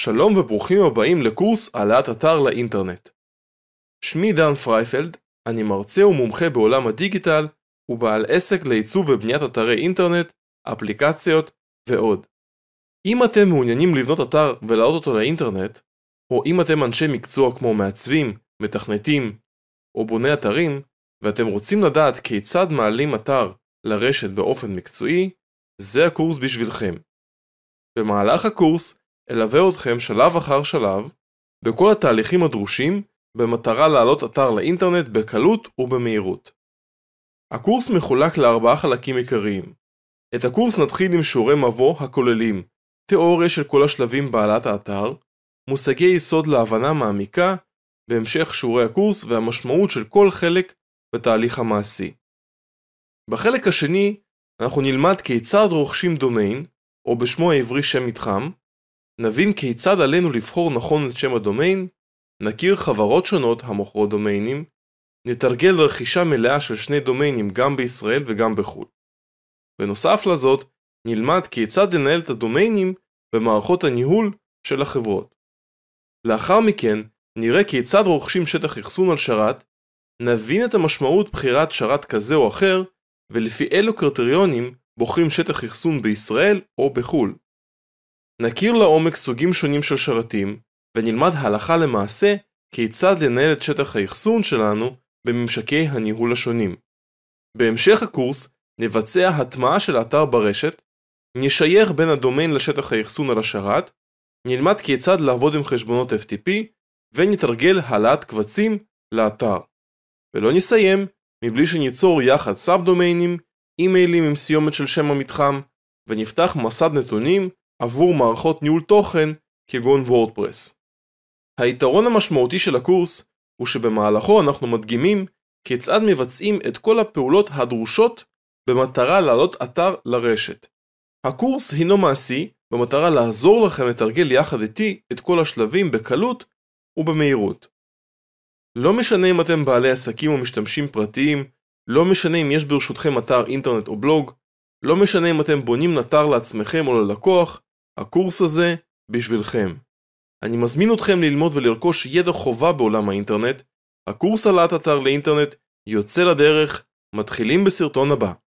שלום וברוכים הבאים לקורס העלאת אתר לאינטרנט. שמי דן פרייפלד, אני מרצה ומומחה בעולם הדיגיטל ובעל עסק לייצוב ובניית אתרי אינטרנט, אפליקציות ועוד. אם אתם מעוניינים לבנות אתר ולהעלות אותו לאינטרנט, או אם אתם אנשי מקצוע כמו מעצבים, מתכנתים או בוני אתרים, ואתם רוצים לדעת כיצד מעלים אתר לרשת באופן מקצועי, זה הקורס בשבילכם. במהלך הקורס אלווה אתכם שלב אחר שלב בכל התהליכים הדרושים במטרה להעלות אתר לאינטרנט בקלות ובמהירות. הקורס מחולק לארבעה חלקים עיקריים. את הקורס נתחיל עם שיעורי מבוא הכוללים תיאוריה של כל השלבים בעלת האתר, מושגי יסוד להבנה מעמיקה, בהמשך שיעורי הקורס והמשמעות של כל חלק בתהליך המעשי. בחלק השני אנחנו נלמד כיצד רוכשים דומיין, או בשמו העברי שם מתחם, נבין כיצד עלינו לבחור נכון את שם הדומיין, נכיר חברות שונות המוכרות דומיינים, נתרגל רכישה מלאה של שני דומיינים גם בישראל וגם בחו"ל. בנוסף לזאת, נלמד כיצד לנהל את הדומיינים במערכות הניהול של החברות. לאחר מכן, נראה כיצד רוכשים שטח אחסון על שרת, נבין את המשמעות בחירת שרת כזה או אחר, ולפי אילו קריטריונים בוחרים שטח אחסון בישראל או בחו"ל. נכיר לעומק סוגים שונים של שרתים, ונלמד הלכה למעשה כיצד לנהל את שטח האחסון שלנו בממשקי הניהול השונים. בהמשך הקורס נבצע הטמעה של האתר ברשת, נשייך בין הדומיין לשטח האחסון על השרת, נלמד כיצד לעבוד עם חשבונות FTP, ונתרגל העלאת קבצים לאתר. ולא נסיים מבלי שניצור יחד סאב-דומיינים, אימיילים עם סיומת של שם המתחם, ונפתח מסד נתונים עבור מערכות ניהול תוכן כגון וורדפרס. היתרון המשמעותי של הקורס הוא שבמהלכו אנחנו מדגימים כיצד מבצעים את כל הפעולות הדרושות במטרה להעלות אתר לרשת. הקורס הינו מעשי במטרה לעזור לכם לתרגל יחד איתי את כל השלבים בקלות ובמהירות. לא משנה אם אתם בעלי עסקים או משתמשים פרטיים, לא משנה אם יש ברשותכם אתר אינטרנט או בלוג, לא משנה אם אתם בונים אתר לעצמכם או ללקוח, הקורס הזה בשבילכם. אני מזמין אתכם ללמוד ולרכוש ידע חובה בעולם האינטרנט. הקורס העלאת אתר לאינטרנט יוצא לדרך, מתחילים בסרטון הבא.